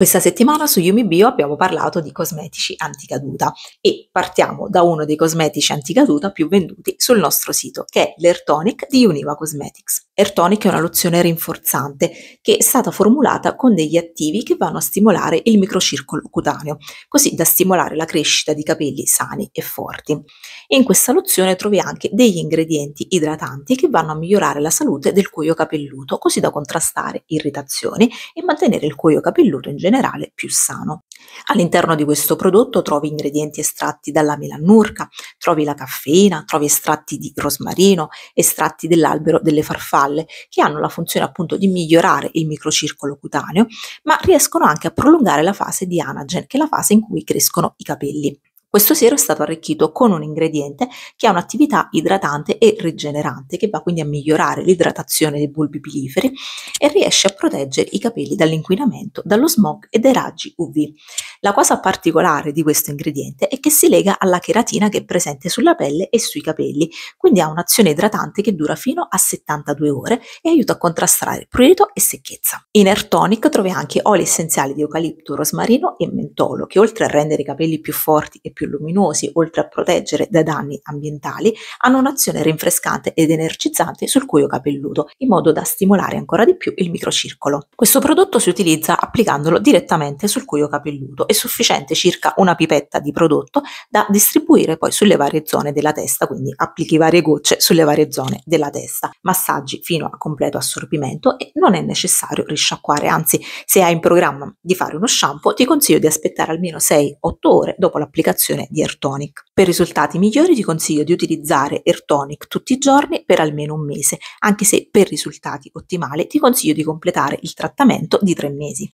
Questa settimana su Yumi Bio abbiamo parlato di cosmetici anticaduta e partiamo da uno dei cosmetici anticaduta più venduti sul nostro sito, che è l'Airtonic di Univa Cosmetics. Airtonic è una lozione rinforzante che è stata formulata con degli attivi che vanno a stimolare il microcircolo cutaneo, così da stimolare la crescita di capelli sani e forti. in questa lozione trovi anche degli ingredienti idratanti che vanno a migliorare la salute del cuoio capelluto, così da contrastare irritazioni e mantenere il cuoio capelluto in generale generale più sano. All'interno di questo prodotto trovi ingredienti estratti dalla melannurca, trovi la caffeina, trovi estratti di rosmarino, estratti dell'albero delle farfalle, che hanno la funzione appunto di migliorare il microcircolo cutaneo, ma riescono anche a prolungare la fase di anagen, che è la fase in cui crescono i capelli. Questo siero è stato arricchito con un ingrediente che ha un'attività idratante e rigenerante, che va quindi a migliorare l'idratazione dei bulbi piliferi e riesce a proteggere i capelli dall'inquinamento, dallo smog e dai raggi UV. La cosa particolare di questo ingrediente è che si lega alla cheratina che è presente sulla pelle e sui capelli, quindi ha un'azione idratante che dura fino a 72 ore e aiuta a contrastare prurito e secchezza. In Air Tonic trovi anche oli essenziali di eucalipto, rosmarino e mentolo, che oltre a rendere i capelli più forti e più luminosi, oltre a proteggere da danni ambientali, hanno un'azione rinfrescante ed energizzante sul cuoio capelluto, in modo da stimolare ancora di più il microcircolo. Questo prodotto si utilizza applicandolo direttamente sul cuoio capelluto è sufficiente circa una pipetta di prodotto da distribuire poi sulle varie zone della testa, quindi applichi varie gocce sulle varie zone della testa, massaggi fino a completo assorbimento e non è necessario risciacquare, anzi se hai in programma di fare uno shampoo ti consiglio di aspettare almeno 6-8 ore dopo l'applicazione di Air Per risultati migliori ti consiglio di utilizzare Air tutti i giorni per almeno un mese, anche se per risultati ottimali ti consiglio di completare il trattamento di tre mesi.